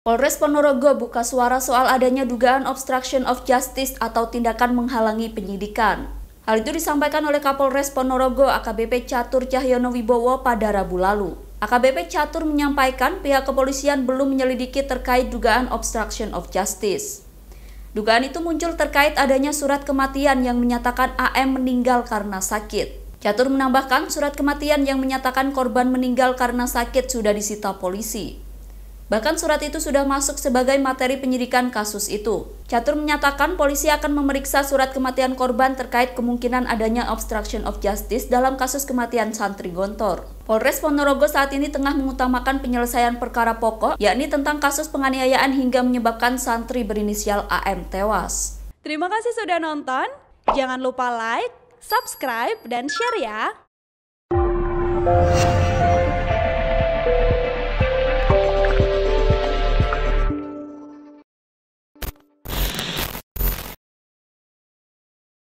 Polres Ponorogo buka suara soal adanya dugaan obstruction of justice atau tindakan menghalangi penyidikan. Hal itu disampaikan oleh Kapolres Ponorogo AKBP Catur Cahyono Wibowo pada Rabu lalu. AKBP Catur menyampaikan pihak kepolisian belum menyelidiki terkait dugaan obstruction of justice. Dugaan itu muncul terkait adanya surat kematian yang menyatakan AM meninggal karena sakit. Catur menambahkan surat kematian yang menyatakan korban meninggal karena sakit sudah disita polisi. Bahkan surat itu sudah masuk sebagai materi penyidikan kasus itu. Catur menyatakan polisi akan memeriksa surat kematian korban terkait kemungkinan adanya obstruction of justice dalam kasus kematian santri Gontor. Polres Ponorogo saat ini tengah mengutamakan penyelesaian perkara pokok, yakni tentang kasus penganiayaan hingga menyebabkan santri berinisial AM tewas. Terima kasih sudah nonton. Jangan lupa like, subscribe, dan share ya.